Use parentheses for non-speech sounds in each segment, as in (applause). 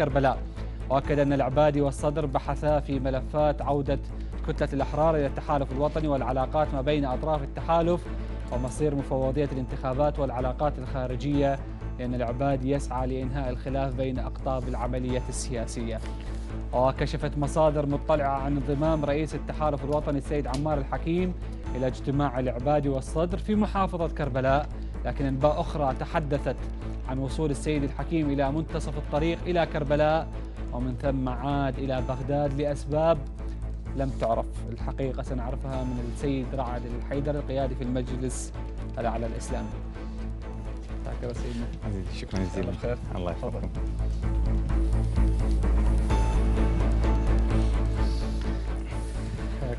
كربلاء وأكد أن العبادي والصدر بحثا في ملفات عودة كتلة الأحرار إلى التحالف الوطني والعلاقات ما بين أطراف التحالف ومصير مفوضية الانتخابات والعلاقات الخارجية لأن العبادي يسعى لإنهاء الخلاف بين أقطاب العملية السياسية وكشفت مصادر مطلعة عن انضمام رئيس التحالف الوطني السيد عمار الحكيم إلى اجتماع العبادي والصدر في محافظة كربلاء لكن أنباء أخرى تحدثت عن وصول السيد الحكيم إلى منتصف الطريق إلى كربلاء ومن ثم عاد إلى بغداد لأسباب لم تعرف الحقيقة سنعرفها من السيد رعد الحيدر القيادي في المجلس الأعلى الإسلامي شكرا جزيلا الله يحفظكم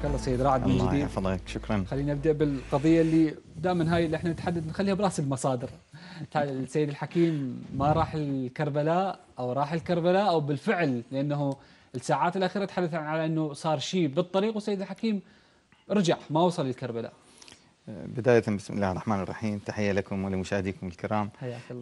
حياك الله سيد رعد من جديد الله يحفظك شكرا خلينا نبدا بالقضيه اللي دائما هاي اللي احنا نتحدث نخليها براس المصادر السيد الحكيم ما راح الكربلاء او راح الكربلاء او بالفعل لانه الساعات الاخيره تحدث على انه صار شيء بالطريق وسيد الحكيم رجع ما وصل للكربلاء بداية بسم الله الرحمن الرحيم تحية لكم ولمشاهديكم الكرام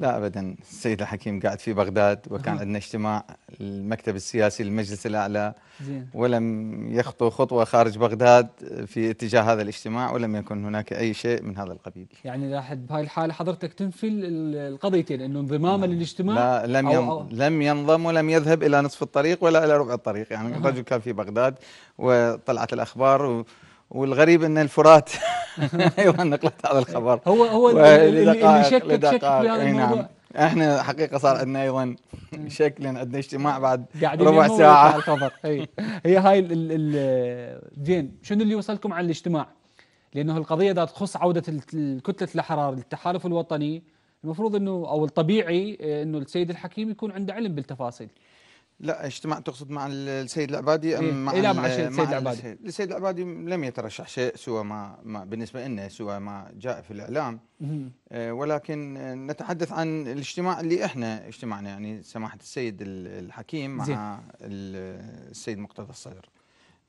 لا أبدا السيد الحكيم قاعد في بغداد وكان عندنا اجتماع المكتب السياسي للمجلس الأعلى زين. ولم يخطو خطوة خارج بغداد في اتجاه هذا الاجتماع ولم يكن هناك أي شيء من هذا القبيل يعني لاحد بهاي الحالة حضرتك تنفي القضيتين أنه انضماما نعم. للاجتماع لا لم, أو أو لم ينضم ولم يذهب إلى نصف الطريق ولا إلى ربع الطريق يعني الرجل كان في بغداد وطلعت الأخبار و والغريب ان الفرات (laughs) ايضا أيوة، نقلت هذا الخبر هو هو اللي شكك شكك نعم احنا حقيقه صار عندنا ايضا شكل عندنا اجتماع بعد ربع ساعه الخبر هي هي هاي ال ال زين شنو اللي وصلكم على الاجتماع؟ لانه القضيه ذات تخص عوده الكتله الاحرار للتحالف الوطني المفروض انه او الطبيعي انه السيد الحكيم يكون عنده علم بالتفاصيل لا اجتماع تقصد مع السيد العبادي ام إيه؟ مع إيه، لا مع السيد العبادي السيد العبادي لم يترشح شيء سوى ما, ما بالنسبه لنا سوى ما جاء في الاعلام آه، ولكن آه، نتحدث عن الاجتماع اللي احنا اجتمعنا يعني سماحه السيد الحكيم مع السيد مقتدى الصدر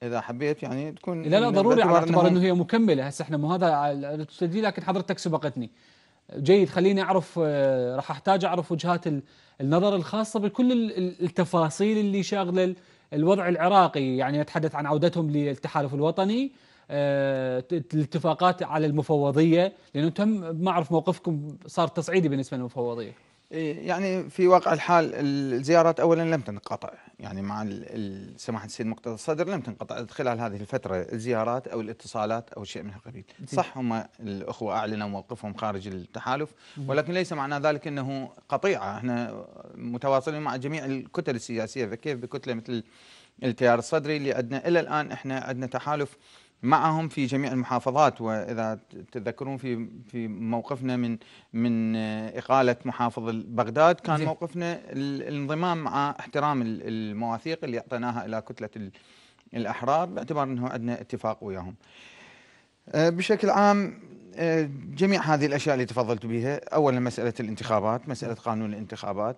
اذا حبيت يعني تكون لا لا ضروري على اعتبار انه هي مكمله هسه احنا مو هذا لكن حضرتك سبقتني جيد خليني اعرف آه، راح احتاج اعرف وجهات النظر الخاصه بكل التفاصيل اللي شاغله الوضع العراقي يعني نتحدث عن عودتهم للتحالف الوطني آه، الاتفاقات على المفوضيه لانه تم ما اعرف موقفكم صار تصعيدي بالنسبه للمفوضيه إيه، يعني في واقع الحال الزيارات اولا لم تنقطع يعني مع سماحه السيد مقتدى الصدر لم تنقطع خلال هذه الفتره الزيارات او الاتصالات او شيء من القبيل صح هم الاخوه اعلنوا موقفهم خارج التحالف ولكن ليس معنى ذلك انه قطيعه احنا متواصلين مع جميع الكتل السياسيه فكيف بكتله مثل التيار الصدري اللي عندنا الى الان احنا عندنا تحالف معهم في جميع المحافظات واذا تتذكرون في في موقفنا من من اقاله محافظ بغداد كان نعم. موقفنا الانضمام مع احترام المواثيق اللي اعطيناها الى كتله الاحرار باعتبار انه عندنا اتفاق وياهم. آه، بشكل عام آه، جميع هذه الاشياء اللي تفضلت بها، اولا مساله الانتخابات، مساله قانون الانتخابات،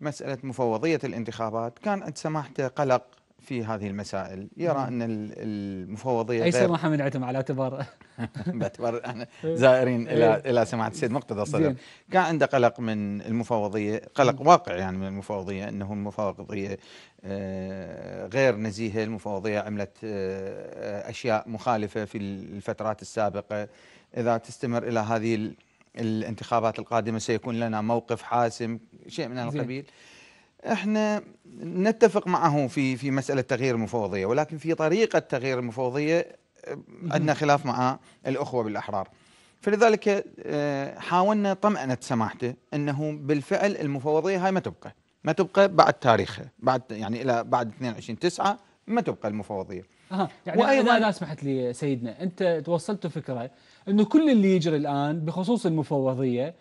مساله مفوضيه الانتخابات، كان عند سماحته قلق في هذه المسائل يرى ان المفوضيه ايسر ما عتم على اعتبار (laughs) باعتبار احنا (laughs) زائرين الى إيه. الى سماحه السيد مقتدى الصدر كان عنده قلق من المفوضيه قلق واقع يعني من المفوضيه انه المفوضيه آه، غير نزيهه المفوضيه عملت آه، اشياء مخالفه في الفترات السابقه اذا تستمر الى هذه الانتخابات القادمه سيكون لنا موقف حاسم شيء من هذا القبيل احنا نتفق معه في في مساله تغيير المفوضيه ولكن في طريقه تغيير المفوضيه عندنا خلاف مع الاخوه بالاحرار. فلذلك آه، حاولنا طمأنة سماحته انه بالفعل المفوضيه هاي ما تبقى، ما تبقى بعد تاريخها، بعد يعني الى بعد 22 9 ما تبقى المفوضيه. اها يعني وايضا اذا سمحت لي سيدنا انت توصلت فكره انه كل اللي يجري الان بخصوص المفوضيه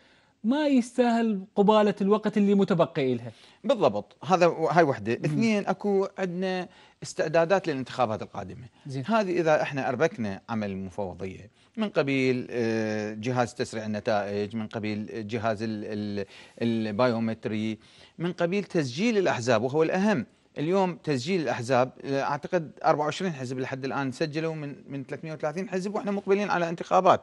ما يستاهل قباله الوقت اللي متبقي لها بالضبط هذا هاي وحده اثنين اكو عندنا استعدادات للانتخابات القادمه زين. هذه اذا احنا اربكنا عمل المفوضيه من قبيل آه، جهاز تسريع النتائج من قبيل آه، جهاز البايومتري من قبيل تسجيل الاحزاب وهو الاهم اليوم تسجيل الاحزاب آه، اعتقد 24 حزب لحد الان سجلوا من من 330 حزب واحنا مقبلين على انتخابات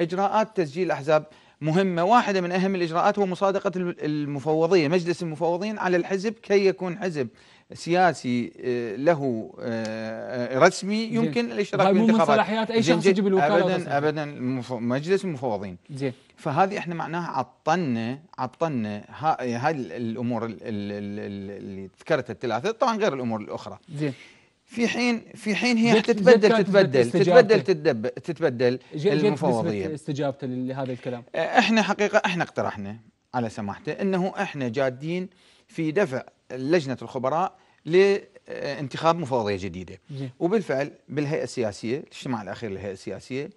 اجراءات تسجيل الاحزاب مهمة واحدة من أهم الإجراءات هو مصادقة المفوضية مجلس المفوضين على الحزب كي يكون حزب سياسي آه، له آه، آه، رسمي يمكن الاشتراك الانتخابات من صلاحيات اي شخص يجيب الوكاله ابدا ابدا مجلس المفوضين زين فهذه احنا معناها عطلنا عطلنا هذه الامور اللي ذكرتها الثلاثه طبعا غير الامور الاخرى زين في حين في حين هي تتبدل تتبدل تتبدل تتبدل تتبدل المفوضيه استجابته لهذا الكلام أه، احنا حقيقه احنا اقترحنا على سماحته انه احنا جادين في دفع لجنه الخبراء لانتخاب مفوضيه جديده وبالفعل بالهيئه السياسيه الاجتماع الاخير للهيئه السياسيه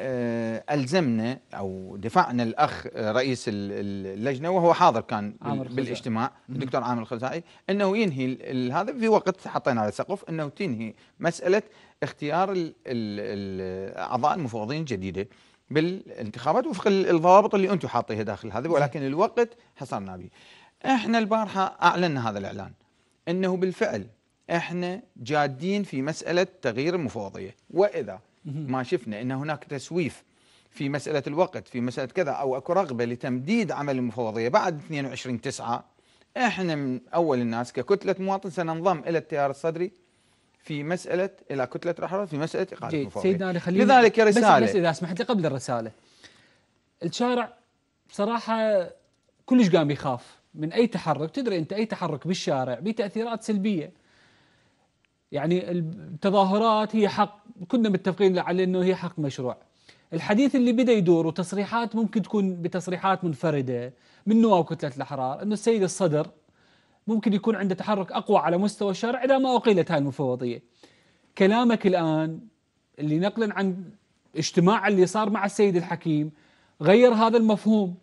آه، ألزمنا أو دفعنا الأخ رئيس اللجنة وهو حاضر كان بالاجتماع الدكتور عامر الخزائي أنه ينهي هذا في وقت حطينا على سقف أنه تنهي مسألة اختيار الأعضاء المفوضين الجديدة بالانتخابات وفق الضوابط اللي أنتم حاطيها داخل هذا ولكن الوقت حصرنا به احنا البارحة أعلنا هذا الإعلان أنه بالفعل احنا جادين في مسألة تغيير المفوضية وإذا ما شفنا ان هناك تسويف في مساله الوقت في مساله كذا او اكو رغبه لتمديد عمل المفوضيه بعد 22 9 احنا من اول الناس ككتله مواطن سننضم الى التيار الصدري في مساله الى كتله الاحرار في مساله اقاله المفوضيه سيدنا علي لذلك رساله بس, بس اذا سمحت لي قبل الرساله الشارع بصراحه كلش قام يخاف من اي تحرك تدري انت اي تحرك بالشارع بتاثيرات سلبيه يعني التظاهرات هي حق كنا متفقين على انه هي حق مشروع الحديث اللي بدا يدور وتصريحات ممكن تكون بتصريحات منفرده من نواب كتله الاحرار انه السيد الصدر ممكن يكون عنده تحرك اقوى على مستوى الشارع اذا ما اقيلت هاي المفوضيه. كلامك الان اللي نقلا عن اجتماع اللي صار مع السيد الحكيم غير هذا المفهوم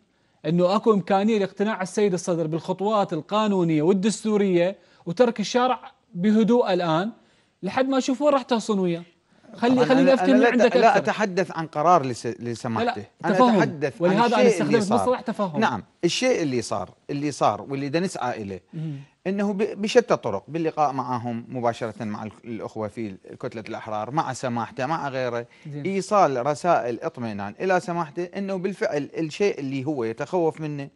انه اكو امكانيه لاقتناع السيد الصدر بالخطوات القانونيه والدستوريه وترك الشارع بهدوء الان لحد ما اشوف راح تهصن وياه خلي خليني افكر من عندك لا أكثر. اتحدث عن قرار لسماحته انا تفهم. اتحدث ولهذا عن الشيء انا استخدمت مصطلح تفهم نعم الشيء اللي صار اللي صار واللي بدنا نسعى اليه انه بشتى طرق باللقاء معهم مباشره مع الاخوه في كتله الاحرار مع سماحته مع غيره زين. ايصال رسائل اطمئنان الى سماحته انه بالفعل الشيء اللي هو يتخوف منه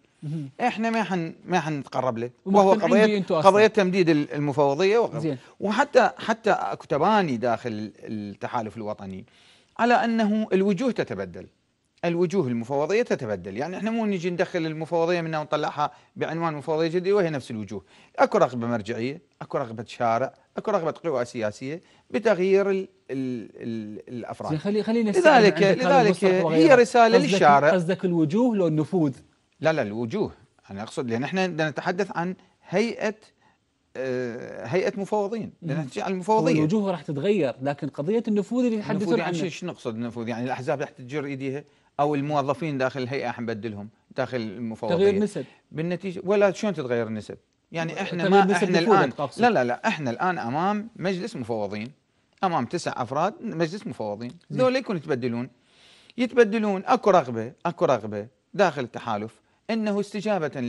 احنا ما حن ما حنتقرب له وهو قضيه قضيه تمديد المفوضيه وحتى حتى كتباني تباني داخل التحالف الوطني على انه الوجوه تتبدل الوجوه المفوضيه تتبدل، يعني احنا مو نجي ندخل المفوضيه منها ونطلعها بعنوان مفوضيه جديده وهي نفس الوجوه، اكو رغبه مرجعيه، اكو رغبه شارع، اكو رغبه قوى سياسيه بتغيير الـ الـ الـ الافراد. خلي خلينا لذلك لذلك هي رساله للشارع قصدك الوجوه لو النفوذ لا لا الوجوه انا اقصد لان احنا نتحدث عن هيئه آه، هيئه مفوضين بدنا نحكي عن المفوضيه الوجوه راح تتغير لكن قضيه النفوذ اللي يتحدثون يعني عنه شو نقصد النفوذ يعني الاحزاب راح تجر ايديها او الموظفين داخل الهيئه حنبدلهم داخل المفوضيه تغيير نسب بالنتيجه ولا شلون تتغير النسب يعني احنا ما احنا الان لا لا لا احنا الان امام مجلس مفوضين امام تسع افراد مجلس مفوضين ذول يكون يتبدلون يتبدلون اكو رغبه اكو رغبه داخل التحالف انه استجابه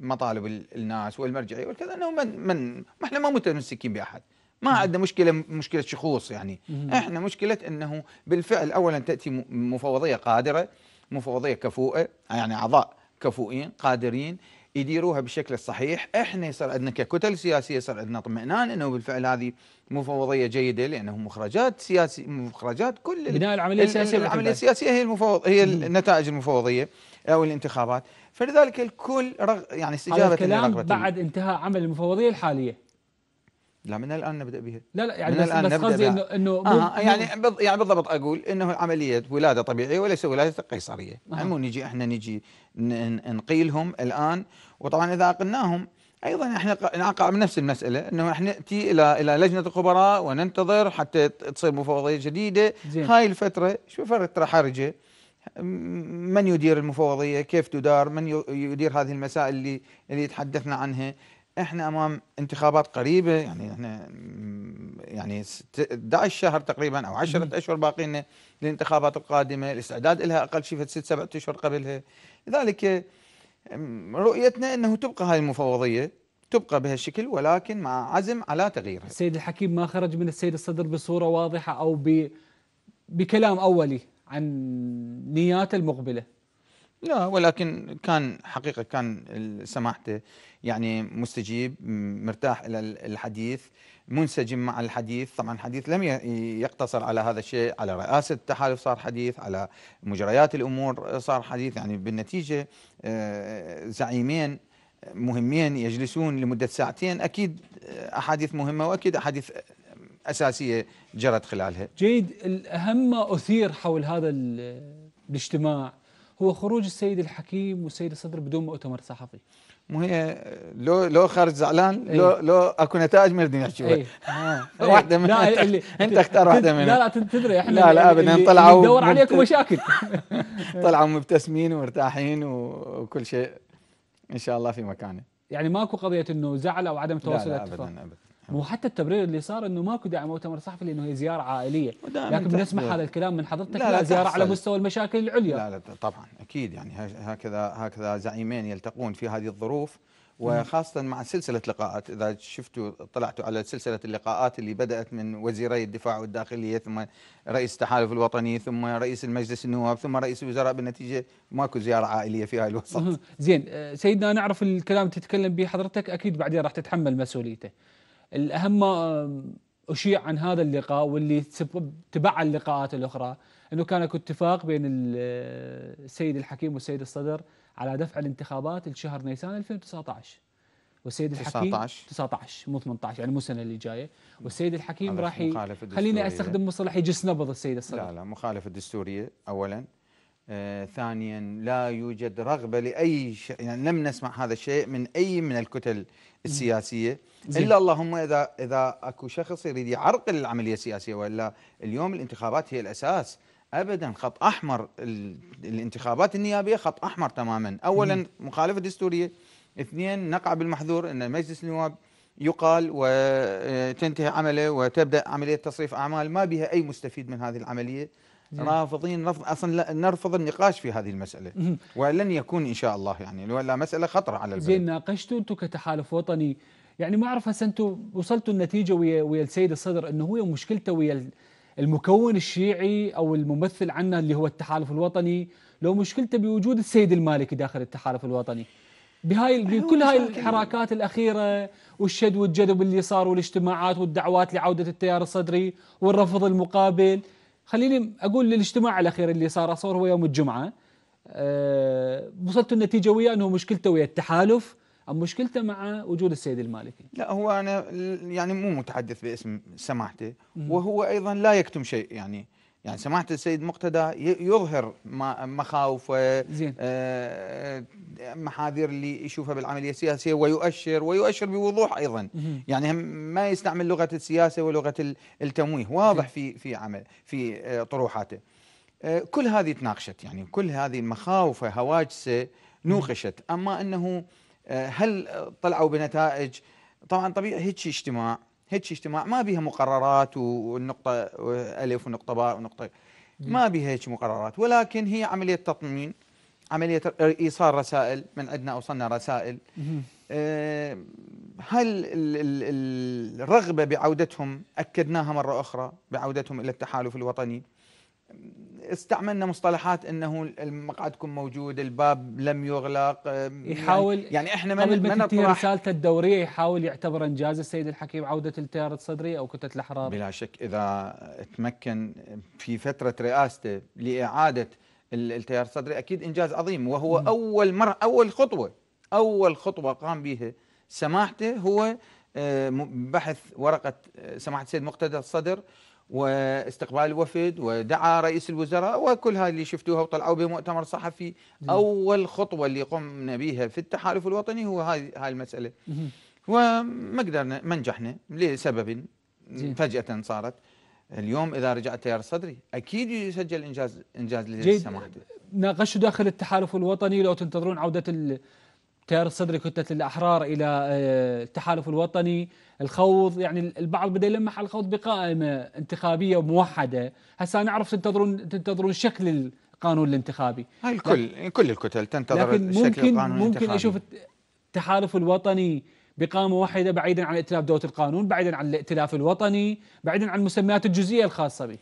لمطالب الناس والمرجعيه وكذا انه من من ما احنا ما متمسكين باحد ما عندنا مشكله مشكله شخوص يعني احنا مشكله انه بالفعل اولا تاتي مفوضيه قادره مفوضيه كفوءه يعني اعضاء كفؤين قادرين يديروها بالشكل الصحيح احنا صار عندنا ككتل سياسيه صار عندنا اطمئنان انه بالفعل هذه مفوضيه جيده لانه مخرجات سياسي مخرجات كل بناء العمليه السياسيه العمليه السياسيه هي المفوض هي النتائج المفوضيه او الانتخابات فلذلك الكل رغ يعني استجابه على الكلام بعد انتهاء عمل المفوضيه الحاليه لا من الان نبدا بها لا لا يعني من بس, الآن بس قصدي انه انه آه, آه، يعني يعني بالضبط اقول انه عمليه ولاده طبيعيه وليس ولاده قيصريه آه. مو نجي احنا نجي نقيلهم الان وطبعا اذا قلناهم ايضا احنا نقع من نفس المساله انه احنا ناتي الى الى لجنه الخبراء وننتظر حتى تصير مفوضيه جديده زين. هاي الفتره شو فتره حرجه من يدير المفوضيه كيف تدار من يدير هذه المسائل اللي اللي تحدثنا عنها احنا امام انتخابات قريبه يعني احنا يعني 11 شهر تقريبا او 10 اشهر باقين للانتخابات القادمه، الاستعداد لها اقل شيء ست سبع اشهر قبلها، لذلك رؤيتنا انه تبقى هاي المفوضيه تبقى بهالشكل ولكن مع عزم على تغييرها. السيد الحكيم ما خرج من السيد الصدر بصوره واضحه او ب بكلام اولي عن نياته المقبله. لا ولكن كان حقيقة كان سماحته يعني مستجيب مرتاح إلى الحديث منسجم مع الحديث طبعا الحديث لم يقتصر على هذا الشيء على رئاسة التحالف صار حديث على مجريات الأمور صار حديث يعني بالنتيجة آه، زعيمين مهمين يجلسون لمدة ساعتين أكيد آه، أحاديث مهمة وأكيد أحاديث أساسية جرت خلالها جيد الأهم ما أثير حول هذا الاجتماع هو خروج السيد الحكيم والسيد الصدر بدون مؤتمر صحفي مو هي لو لو خارج زعلان إيه. لو أيه؟ لو اكو نتائج ما نريد نحكي أيه؟ (laughs) آه. واحده من لا اللي (laughs) انت اختار واحده من لا لا تدري احنا لا لا ابدا طلعوا ندور عليكم مشاكل (laughs) طلعوا مبتسمين ومرتاحين وكل شيء ان شاء الله في مكانه يعني ماكو قضيه انه زعل او عدم تواصل لا لا ابدا ابدا وحتى التبرير اللي صار انه ماكو داعي مؤتمر صحفي لانه هي زياره عائليه لكن بنسمع هذا الكلام من حضرتك لا, لا زياره على مستوى المشاكل العليا لا لا طبعا اكيد يعني هكذا هكذا زعيمين يلتقون في هذه الظروف وخاصة مع سلسلة لقاءات إذا شفتوا طلعتوا على سلسلة اللقاءات اللي بدأت من وزيري الدفاع والداخلية ثم رئيس التحالف الوطني ثم رئيس المجلس النواب ثم رئيس الوزراء بالنتيجة ماكو زيارة عائلية في هاي الوسط (laughs) زين آه، سيدنا نعرف الكلام تتكلم به حضرتك أكيد بعدين راح تتحمل مسؤوليته الأهم أشيع عن هذا اللقاء واللي تبع اللقاءات الأخرى أنه كان اكو اتفاق بين السيد الحكيم والسيد الصدر على دفع الانتخابات لشهر نيسان 2019 والسيد الحكيم 19 19 مو 18 يعني مو السنه اللي جايه والسيد الحكيم راح خليني استخدم مصطلح يجس نبض السيد الصدر لا لا مخالفه دستوريه اولا آه ثانيا لا يوجد رغبه لاي يعني لم نسمع هذا الشيء من اي من الكتل السياسيه الا اللهم اذا اذا اكو شخص يريد يعرقل العمليه السياسيه والا اليوم الانتخابات هي الاساس ابدا خط احمر الانتخابات النيابيه خط احمر تماما اولا مخالفه دستوريه اثنين نقع بالمحذور ان مجلس النواب يقال وتنتهي آه، عمله وتبدا عمليه تصريف اعمال ما بها اي مستفيد من هذه العمليه رافضين رفض اصلا نرفض النقاش في هذه المساله ولن يكون ان شاء الله يعني ولا مساله خطره على البلد زين ناقشتوا انتم كتحالف وطني يعني ما اعرف هسه انتم وصلتوا النتيجه ويا ويا السيد الصدر انه هو مشكلته ويا المكون الشيعي او الممثل عنا اللي هو التحالف الوطني لو مشكلته بوجود السيد المالكي داخل التحالف الوطني بهاي بكل هاي الحركات الاخيره والشد والجذب اللي صار والاجتماعات والدعوات لعوده التيار الصدري والرفض المقابل خليني اقول للاجتماع الاخير اللي صار صار هو يوم الجمعه أه وصلت النتيجه ويا انه مشكلته ويا التحالف ام مشكلته مع وجود السيد المالكي؟ لا هو انا يعني مو متحدث باسم سماحته وهو ايضا لا يكتم شيء يعني يعني سماحه السيد مقتدى يظهر مخاوفه زين آه، آه، محاذير اللي يشوفها بالعمليه السياسيه ويؤشر ويؤشر بوضوح ايضا يعني هم ما يستعمل لغه السياسه ولغه التمويه واضح في في عمل في آه، طروحاته كل هذه تناقشت يعني كل هذه مخاوفه هواجسه نوقشت اما انه هل طلعوا بنتائج طبعا طبيعي هيك اجتماع هيك اجتماع ما بيها مقررات والنقطه الف ونقطه باء ونقطه ما بيها هيك مقررات ولكن هي عمليه تطمين عمليه ايصال رسائل من عندنا اوصلنا رسائل آه هل الرغبه بعودتهم اكدناها مره اخرى بعودتهم الى التحالف الوطني استعملنا مصطلحات انه مقعدكم موجود الباب لم يغلق يحاول يعني, يعني احنا ما قبل رسالته الدوريه يحاول يعتبر انجاز السيد الحكيم عوده التيار الصدري او كتله الاحرار بلا شك اذا تمكن في فتره رئاسته لاعاده التيار الصدري اكيد انجاز عظيم وهو م. اول مره اول خطوه اول خطوه قام بها سماحته هو آه، بحث ورقه آه، سماحه السيد مقتدى الصدر واستقبال وفد ودعا رئيس الوزراء وكل هذه اللي شفتوها وطلعوا بمؤتمر صحفي اول خطوه اللي قمنا بها في التحالف الوطني هو هاي هاي المساله وما قدرنا ما نجحنا لسبب فجاه صارت اليوم اذا رجع التيار الصدري اكيد يسجل انجاز انجاز لسماحته ناقشوا داخل التحالف الوطني لو تنتظرون عوده تيار الصدري كتله الاحرار الى آه، التحالف الوطني الخوض يعني البعض بدا يلمح على الخوض بقائمه انتخابيه وموحده هسه نعرف تنتظرون تنتظرون شكل القانون الانتخابي هاي الكل كل الكتل تنتظر لكن شكل ممكن القانون ممكن الانتخابي. اشوف التحالف الوطني بقامه واحده بعيدا عن ائتلاف دوله القانون بعيدا عن الائتلاف الوطني بعيدا عن المسميات الجزئيه الخاصه به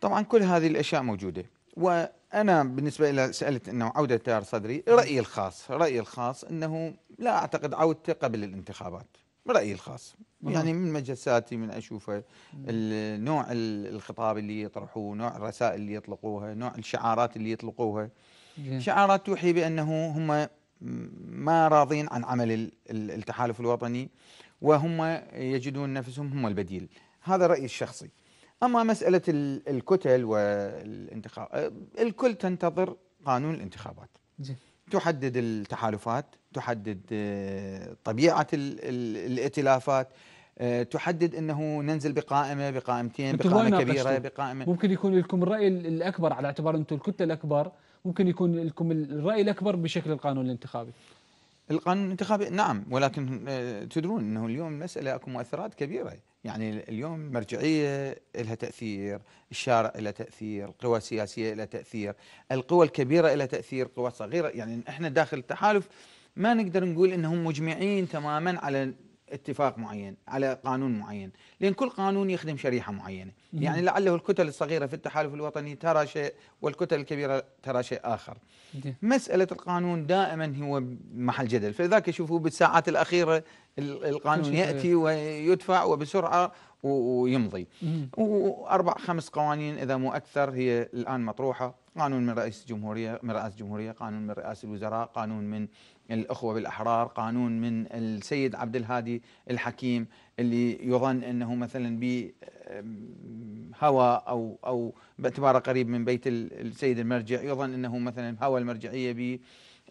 طبعا كل هذه الاشياء موجوده وانا بالنسبه الى سالت انه عوده تيار صدري رايي الخاص رايي الخاص انه لا اعتقد عودته قبل الانتخابات رايي الخاص يعني من مجلساتي من اشوفه نوع الخطاب اللي يطرحوه نوع الرسائل اللي يطلقوها نوع الشعارات اللي يطلقوها شعارات توحي بانه هم ما راضين عن عمل التحالف الوطني وهم يجدون نفسهم هم البديل هذا رايي الشخصي أما مسألة الكتل والانتخاب الكل تنتظر قانون الانتخابات جي. تحدد التحالفات تحدد آه، طبيعة الائتلافات آه، تحدد انه ننزل بقائمه بقائمتين بقائمه كبيره بقائمه ممكن يكون لكم الراي الاكبر على اعتبار انتم الكتله الاكبر ممكن يكون لكم الراي الاكبر بشكل القانون الانتخابي القانون الانتخابي نعم ولكن آه، تدرون انه اليوم مساله اكو مؤثرات كبيره يعني اليوم مرجعيه لها تاثير، الشارع لها تاثير، القوى السياسيه لها تاثير، القوى الكبيره لها تاثير، قوى صغيره يعني احنا داخل التحالف ما نقدر نقول انهم مجمعين تماما على اتفاق معين على قانون معين لأن كل قانون يخدم شريحة معينة يعني لعله الكتل الصغيرة في التحالف الوطني ترى شيء والكتل الكبيرة ترى شيء آخر مسألة القانون دائما هو محل جدل فلذلك شوفوا بالساعات الأخيرة القانون يأتي ويدفع وبسرعة ويمضي وأربع خمس قوانين إذا مو أكثر هي الآن مطروحة قانون من رئيس الجمهورية من رئاسة الجمهورية قانون من رئاسة الوزراء قانون من الأخوة بالأحرار قانون من السيد عبد الهادي الحكيم اللي يظن أنه مثلا بهوى أو, أو باعتباره قريب من بيت السيد المرجع يظن أنه مثلا هوى المرجعية ب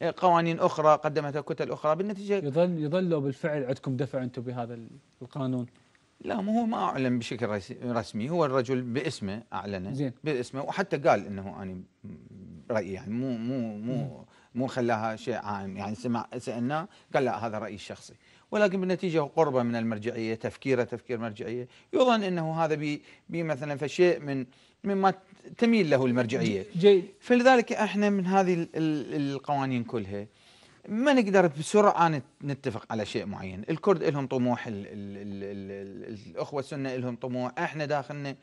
آه، قوانين اخرى قدمتها كتل اخرى بالنتيجه يظل يظل بالفعل عندكم دفع انتم بهذا القانون لا مو هو ما اعلن بشكل رسمي هو الرجل باسمه اعلنه زين. باسمه وحتى قال انه انا رايي يعني مو مو مو مو خلاها شيء عام يعني سمع سالناه قال لا هذا رايي الشخصي ولكن بالنتيجه قربه من المرجعيه تفكيره تفكير مرجعيه يظن انه هذا بي, بي مثلا فشيء من مما تميل له المرجعيه جيد فلذلك احنا من هذه القوانين كلها ما نقدر بسرعه نتفق على شيء معين، الكرد لهم طموح، الـ الـ الـ الاخوه السنه لهم طموح، احنا داخلنا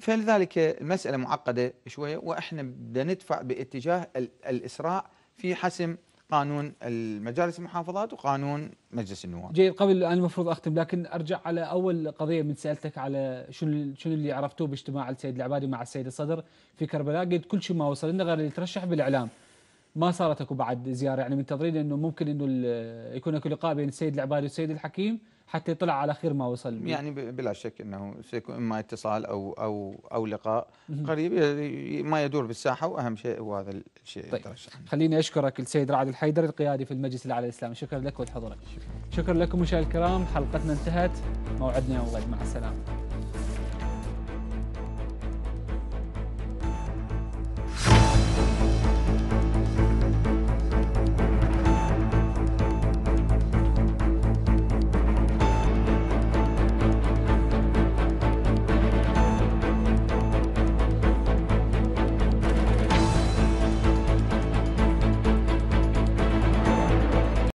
فلذلك المساله معقده شويه واحنا بدنا ندفع باتجاه الاسراع في حسم قانون المجالس المحافظات وقانون مجلس النواب. جيد قبل انا المفروض اختم لكن ارجع على اول قضيه من سالتك على شنو شنو اللي عرفتوه باجتماع السيد العبادي مع السيد الصدر في كربلاء، قلت كل شيء ما وصل لنا غير اللي ترشح بالاعلام. ما صارت اكو بعد زياره يعني منتظرين انه ممكن انه يكون اكو لقاء بين السيد العبادي والسيد الحكيم حتى يطلع على خير ما وصل يعني بلا شك انه سيكون اما اتصال او او او لقاء قريب ما يدور بالساحه واهم شيء هو هذا الشيء طيب خليني اشكرك السيد رعد الحيدر القيادي في المجلس الاعلى الاسلامي شكرا لك ولحضورك شكرا, لكم مشاهدينا الكرام حلقتنا انتهت موعدنا يوم غد مع السلامه